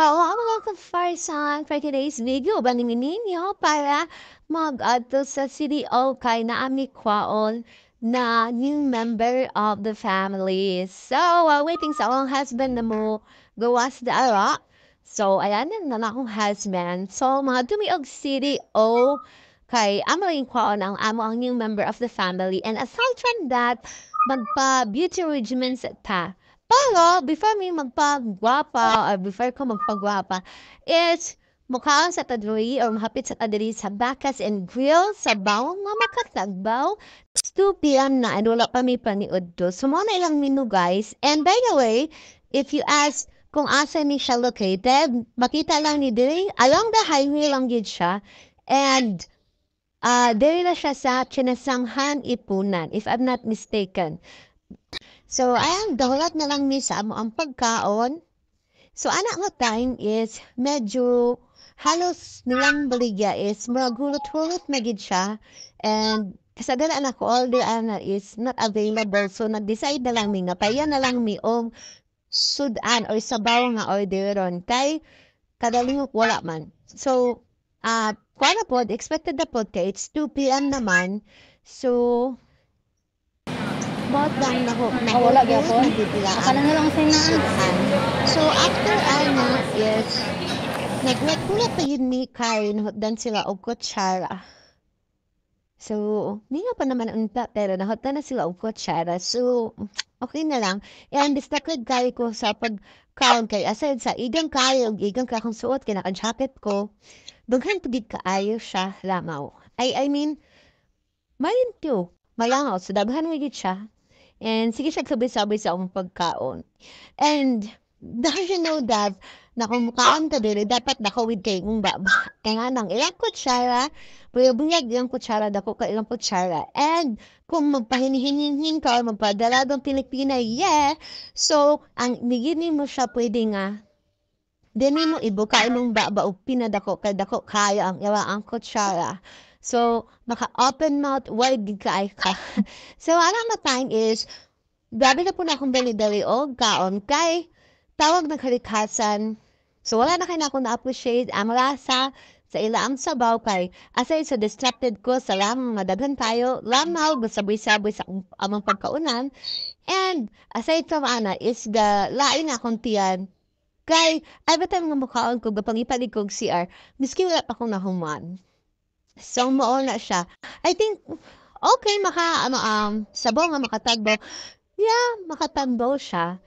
Hello, welcome first on for today's video. Baningin ninyo para mag-add to sa CDO kay Naami Kwaon na new member of the family. So, uh, waiting sa akong husband na mo gawas da ara. So, ayan na na akong husband. So, mga dumiog CDO kay Amaling Kwaon ang amo ang new member of the family. And aside from that, magpa-beauty regiments pa. Pero, before me magpagwapa, or before ko magpagwapa, is mukha sa taduri or mahapit sa taduri sa Bakas and Grill sa Bawang nga makatagbaw. 2 p.m. na and wala pa may paniod to. So, mga ilang menu guys. And by the way, if you ask kung asa ni siya located, makita lang ni Diri, along the highway lang yun siya. And uh, Diri na siya sa Chinasanghan, Ipunan, if I'm not mistaken. So, ayang dawlat na lang ni sa amo ang pagkaon. So, anak nga time is medyo halos nilang baligya is murag hulot magid na gid siya and anak ko, all the ana is not available so nag-decide na lang mi nga paya na lang mi og sudan or sabaw nga order ron kay kadalingok wala man so uh, kuha na pod expected na pod kay it's 2 p.m. naman so bought down the hook na oh, wala gyapon na lang sa inaan so after ana yes nagwekulat pa yun ni Karin hotdan sila og kutsara So, di nga pa naman unta, pero nahota na sila og kutsara. So, okay na lang. And distracted kayo ko sa pag kaon kay aside sa igang kayo, igang ka akong suot, kinaka jacket ko. Dughan pagid kaayo siya lamaw. I, I mean, malintiw, malangaw. So, daghan gid siya. And sige siya sabi sabay sa akong pagkaon. And dahil you know that, na kung mukhaan ta dili, eh, dapat nakawid kay mong baba. Kaya nga nang ilang kutsara, pero bunyag ilang kutsara, dako ka ilang kutsara. And kung magpahinhinhinhin ka or magpadaladong Pilipina, yeah. So, ang nigini mo siya pwede nga Dini mo ibuka imong baba o pinadako ka dako kaya ang iwa ang kutsara. So, maka open mouth, wide kaay ka. so, alam na time is, grabe na po na akong dali-dali o gaon kay tawag ng kalikasan. So, wala na kayo na akong na-appreciate ang rasa sa ilaam sabaw kay asay sa distracted ko sa lam madaghan tayo lamaw saboy-saboy sa amang pagkaunan and asay from ana is the lain akong tiyan Kay, ay ba tayo nga mukhaon ko, gapangipalig kong CR, miski wala pa akong nahuman. So, mo na siya. I think, okay, maka, um, um sabo nga makatagbo. Yeah, makatagbo siya.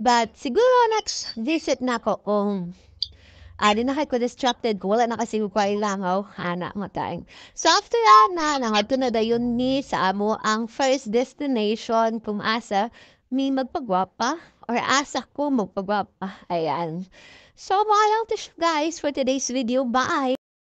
But, siguro next visit na ko kung um, ah, Adi na ko distracted ko. Wala na kasi ko kailangaw. Hana oh, mo tayong. So after ana, nangadto na dayon ni sa amo ang first destination kung asa mi magpagwapa or asa ko magpagwapa. Ayan. So, mga lang to guys for today's video. Bye!